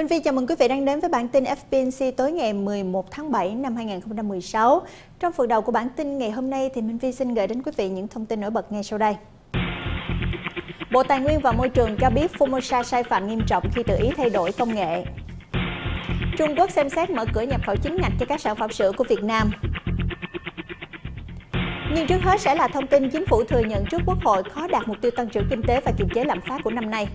Minh Phi chào mừng quý vị đang đến với bản tin FPNC tối ngày 11 tháng 7 năm 2016. Trong phần đầu của bản tin ngày hôm nay thì Minh Phi xin gửi đến quý vị những thông tin nổi bật ngay sau đây. Bộ Tài nguyên và Môi trường cho biết Formosa sai phạm nghiêm trọng khi tự ý thay đổi công nghệ. Trung Quốc xem xét mở cửa nhập khẩu chính ngạch cho các sản phẩm sữa của Việt Nam. Nhưng trước hết sẽ là thông tin chính phủ thừa nhận trước Quốc hội khó đạt mục tiêu tăng trưởng kinh tế và kiềm chế lạm phát của năm nay.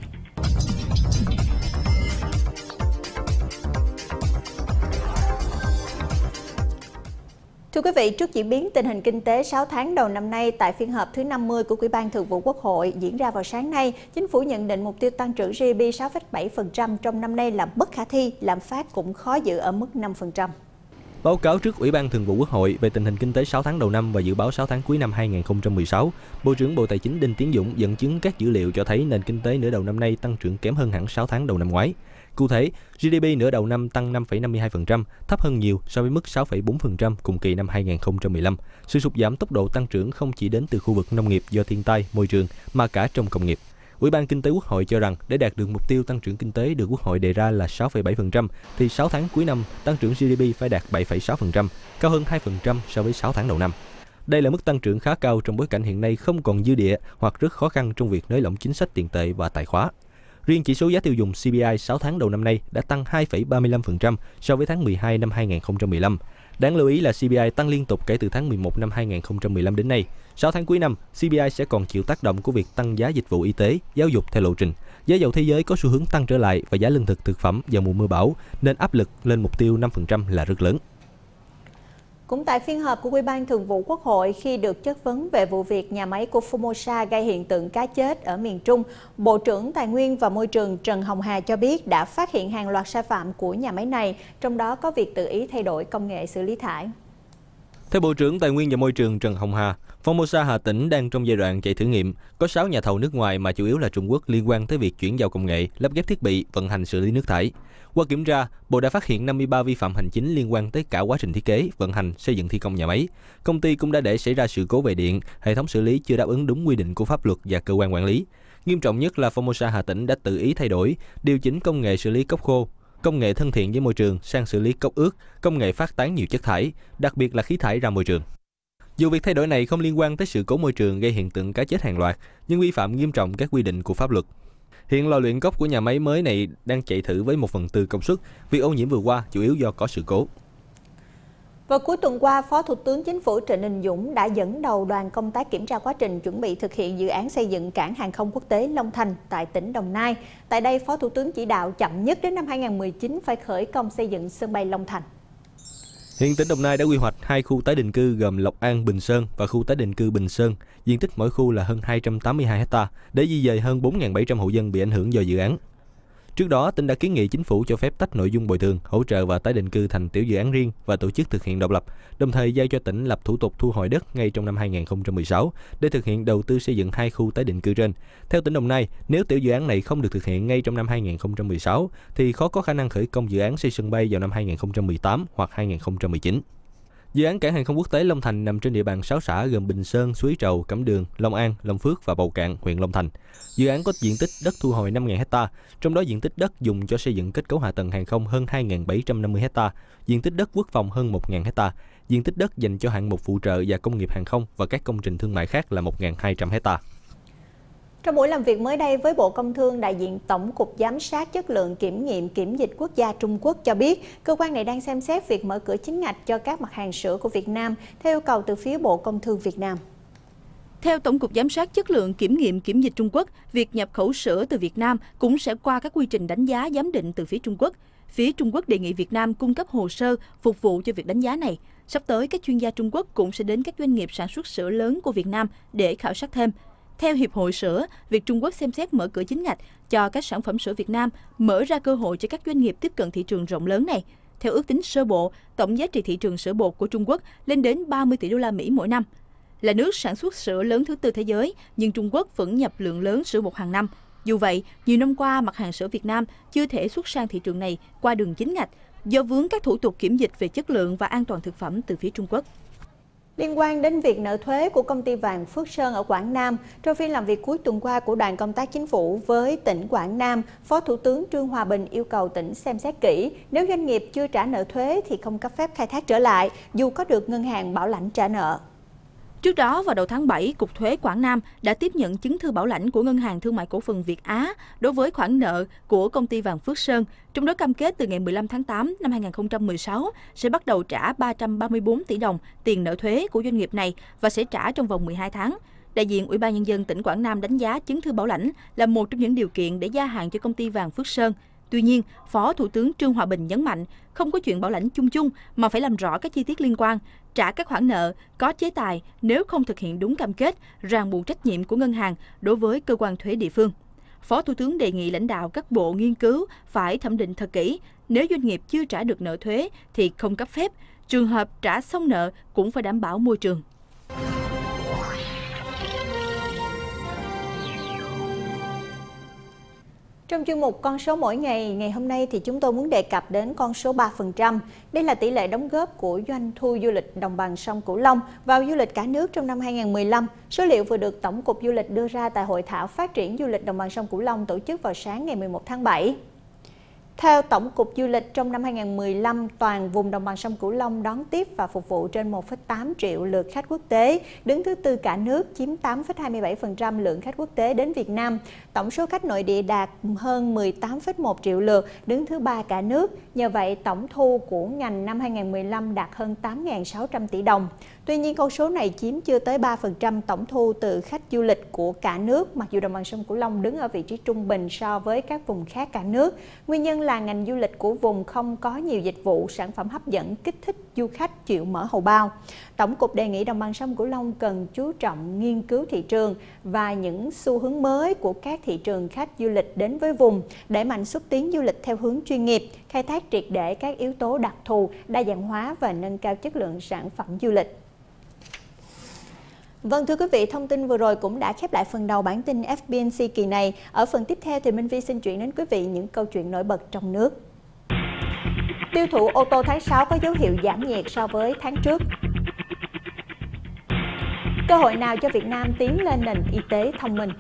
Thưa quý vị, trước diễn biến tình hình kinh tế 6 tháng đầu năm nay tại phiên họp thứ 50 của Ủy ban Thường vụ Quốc hội diễn ra vào sáng nay, chính phủ nhận định mục tiêu tăng trưởng GDP 6,7% trong năm nay là bất khả thi, lạm phát cũng khó giữ ở mức 5%. Báo cáo trước Ủy ban Thường vụ Quốc hội về tình hình kinh tế 6 tháng đầu năm và dự báo 6 tháng cuối năm 2016, Bộ trưởng Bộ Tài chính Đinh Tiến Dũng dẫn chứng các dữ liệu cho thấy nền kinh tế nửa đầu năm nay tăng trưởng kém hơn hẳn 6 tháng đầu năm ngoái. Cụ thể, GDP nửa đầu năm tăng 5,52%, thấp hơn nhiều so với mức 6,4% cùng kỳ năm 2015. Sự sụt giảm tốc độ tăng trưởng không chỉ đến từ khu vực nông nghiệp do thiên tai, môi trường mà cả trong công nghiệp. Ủy ban Kinh tế Quốc hội cho rằng để đạt được mục tiêu tăng trưởng kinh tế được Quốc hội đề ra là 6,7% thì 6 tháng cuối năm tăng trưởng GDP phải đạt 7,6%, cao hơn 2% so với 6 tháng đầu năm. Đây là mức tăng trưởng khá cao trong bối cảnh hiện nay không còn dư địa hoặc rất khó khăn trong việc nới lỏng chính sách tiền tệ và tài khoá. Riêng chỉ số giá tiêu dùng CPI 6 tháng đầu năm nay đã tăng 2,35% so với tháng 12 năm 2015. Đáng lưu ý là CPI tăng liên tục kể từ tháng 11 năm 2015 đến nay. 6 tháng cuối năm, CPI sẽ còn chịu tác động của việc tăng giá dịch vụ y tế, giáo dục theo lộ trình. Giá dầu thế giới có xu hướng tăng trở lại và giá lương thực thực phẩm vào mùa mưa bão nên áp lực lên mục tiêu 5% là rất lớn. Cũng tại phiên họp của Ủy ban Thường vụ Quốc hội khi được chất vấn về vụ việc nhà máy của Formosa gây hiện tượng cá chết ở miền Trung, Bộ trưởng Tài nguyên và Môi trường Trần Hồng Hà cho biết đã phát hiện hàng loạt sai phạm của nhà máy này, trong đó có việc tự ý thay đổi công nghệ xử lý thải. Theo Bộ trưởng Tài nguyên và Môi trường Trần Hồng Hà, Formosa Hà Tĩnh đang trong giai đoạn chạy thử nghiệm, có 6 nhà thầu nước ngoài mà chủ yếu là Trung Quốc liên quan tới việc chuyển giao công nghệ, lắp ghép thiết bị, vận hành xử lý nước thải. Qua kiểm tra, Bộ đã phát hiện 53 vi phạm hành chính liên quan tới cả quá trình thiết kế, vận hành, xây dựng thi công nhà máy. Công ty cũng đã để xảy ra sự cố về điện, hệ thống xử lý chưa đáp ứng đúng quy định của pháp luật và cơ quan quản lý. Nghiêm trọng nhất là Formosa Hà Tĩnh đã tự ý thay đổi, điều chỉnh công nghệ xử lý cốc khô, công nghệ thân thiện với môi trường sang xử lý cốc ướt, công nghệ phát tán nhiều chất thải, đặc biệt là khí thải ra môi trường. Dù việc thay đổi này không liên quan tới sự cố môi trường gây hiện tượng cá chết hàng loạt, nhưng vi phạm nghiêm trọng các quy định của pháp luật. Hiện lò luyện cốc của nhà máy mới này đang chạy thử với một phần tư công suất, vì ô nhiễm vừa qua chủ yếu do có sự cố. Vào cuối tuần qua, Phó Thủ tướng Chính phủ Trịnh Đình Dũng đã dẫn đầu đoàn công tác kiểm tra quá trình chuẩn bị thực hiện dự án xây dựng cảng hàng không quốc tế Long Thành tại tỉnh Đồng Nai. Tại đây, Phó Thủ tướng chỉ đạo chậm nhất đến năm 2019 phải khởi công xây dựng sân bay Long Thành. Hiện tỉnh Đồng Nai đã quy hoạch hai khu tái định cư gồm Lộc An, Bình Sơn và khu tái định cư Bình Sơn, diện tích mỗi khu là hơn 282 ha để di dời hơn 4.700 hộ dân bị ảnh hưởng do dự án. Trước đó, tỉnh đã kiến nghị chính phủ cho phép tách nội dung bồi thường, hỗ trợ và tái định cư thành tiểu dự án riêng và tổ chức thực hiện độc lập, đồng thời giao cho tỉnh lập thủ tục thu hồi đất ngay trong năm 2016 để thực hiện đầu tư xây dựng hai khu tái định cư trên. Theo tỉnh Đồng Nai, nếu tiểu dự án này không được thực hiện ngay trong năm 2016 thì khó có khả năng khởi công dự án xây sân bay vào năm 2018 hoặc 2019. Dự án cảng hàng không quốc tế Long Thành nằm trên địa bàn 6 xã gồm Bình Sơn, Suối Trầu, Cẩm Đường, Long An, Long Phước và Bầu Cạn, huyện Long Thành. Dự án có diện tích đất thu hồi 5.000 ha, trong đó diện tích đất dùng cho xây dựng kết cấu hạ tầng hàng không hơn 2.750 ha, diện tích đất quốc phòng hơn 1.000 ha, diện tích đất dành cho hạng mục phụ trợ và công nghiệp hàng không và các công trình thương mại khác là 1.200 hectare. Trong buổi làm việc mới đây với Bộ Công Thương, đại diện Tổng cục Giám sát Chất lượng Kiểm nghiệm Kiểm dịch Quốc gia Trung Quốc cho biết, cơ quan này đang xem xét việc mở cửa chính ngạch cho các mặt hàng sữa của Việt Nam theo yêu cầu từ phía Bộ Công Thương Việt Nam. Theo Tổng cục Giám sát Chất lượng Kiểm nghiệm Kiểm dịch Trung Quốc, việc nhập khẩu sữa từ Việt Nam cũng sẽ qua các quy trình đánh giá giám định từ phía Trung Quốc. Phía Trung Quốc đề nghị Việt Nam cung cấp hồ sơ phục vụ cho việc đánh giá này. Sắp tới, các chuyên gia Trung Quốc cũng sẽ đến các doanh nghiệp sản xuất sữa lớn của Việt Nam để khảo sát thêm. Theo Hiệp hội Sữa, việc Trung Quốc xem xét mở cửa chính ngạch cho các sản phẩm sữa Việt Nam mở ra cơ hội cho các doanh nghiệp tiếp cận thị trường rộng lớn này. Theo ước tính sơ bộ, tổng giá trị thị trường sữa bột của Trung Quốc lên đến 30 tỷ đô la Mỹ mỗi năm. Là nước sản xuất sữa lớn thứ tư thế giới, nhưng Trung Quốc vẫn nhập lượng lớn sữa bột hàng năm. Dù vậy, nhiều năm qua, mặt hàng sữa Việt Nam chưa thể xuất sang thị trường này qua đường chính ngạch do vướng các thủ tục kiểm dịch về chất lượng và an toàn thực phẩm từ phía Trung Quốc. Liên quan đến việc nợ thuế của công ty vàng Phước Sơn ở Quảng Nam, trong phiên làm việc cuối tuần qua của đoàn công tác chính phủ với tỉnh Quảng Nam, Phó Thủ tướng Trương Hòa Bình yêu cầu tỉnh xem xét kỹ, nếu doanh nghiệp chưa trả nợ thuế thì không cấp phép khai thác trở lại, dù có được ngân hàng bảo lãnh trả nợ. Trước đó, vào đầu tháng 7, Cục Thuế Quảng Nam đã tiếp nhận chứng thư bảo lãnh của Ngân hàng Thương mại Cổ phần Việt Á đối với khoản nợ của công ty Vàng Phước Sơn, trong đó cam kết từ ngày 15 tháng 8 năm 2016 sẽ bắt đầu trả 334 tỷ đồng tiền nợ thuế của doanh nghiệp này và sẽ trả trong vòng 12 tháng. Đại diện Ủy ban Nhân dân tỉnh Quảng Nam đánh giá chứng thư bảo lãnh là một trong những điều kiện để gia hạn cho công ty Vàng Phước Sơn. Tuy nhiên, Phó Thủ tướng Trương Hòa Bình nhấn mạnh không có chuyện bảo lãnh chung chung mà phải làm rõ các chi tiết liên quan, trả các khoản nợ, có chế tài nếu không thực hiện đúng cam kết, ràng buộc trách nhiệm của ngân hàng đối với cơ quan thuế địa phương. Phó Thủ tướng đề nghị lãnh đạo các bộ nghiên cứu phải thẩm định thật kỹ, nếu doanh nghiệp chưa trả được nợ thuế thì không cấp phép, trường hợp trả xong nợ cũng phải đảm bảo môi trường. Trong chuyên mục con số mỗi ngày, ngày hôm nay thì chúng tôi muốn đề cập đến con số 3%. Đây là tỷ lệ đóng góp của doanh thu du lịch đồng bằng sông Cửu Long vào du lịch cả nước trong năm 2015. Số liệu vừa được Tổng cục Du lịch đưa ra tại hội thảo phát triển du lịch đồng bằng sông Cửu Long tổ chức vào sáng ngày 11 tháng 7. Theo Tổng cục Du lịch, trong năm 2015, toàn vùng đồng bằng sông Cửu Long đón tiếp và phục vụ trên 1,8 triệu lượt khách quốc tế, đứng thứ tư cả nước, chiếm 8,27% lượng khách quốc tế đến Việt Nam. Tổng số khách nội địa đạt hơn 18,1 triệu lượt, đứng thứ ba cả nước. Nhờ vậy, tổng thu của ngành năm 2015 đạt hơn 8.600 tỷ đồng. Tuy nhiên, con số này chiếm chưa tới 3% tổng thu từ khách du lịch của cả nước, mặc dù đồng bằng sông Cửu Long đứng ở vị trí trung bình so với các vùng khác cả nước. Nguyên nhân là ngành du lịch của vùng không có nhiều dịch vụ, sản phẩm hấp dẫn kích thích du khách chịu mở hầu bao. Tổng cục đề nghị đồng bằng sông Cửu Long cần chú trọng nghiên cứu thị trường và những xu hướng mới của các thị trường khách du lịch đến với vùng, để mạnh xúc tiến du lịch theo hướng chuyên nghiệp, khai thác triệt để các yếu tố đặc thù, đa dạng hóa và nâng cao chất lượng sản phẩm du lịch. Vâng thưa quý vị, thông tin vừa rồi cũng đã khép lại phần đầu bản tin FBNC kỳ này. Ở phần tiếp theo thì Minh Vi xin chuyển đến quý vị những câu chuyện nổi bật trong nước. Tiêu thụ ô tô tháng 6 có dấu hiệu giảm nhiệt so với tháng trước. Cơ hội nào cho Việt Nam tiến lên nền y tế thông minh?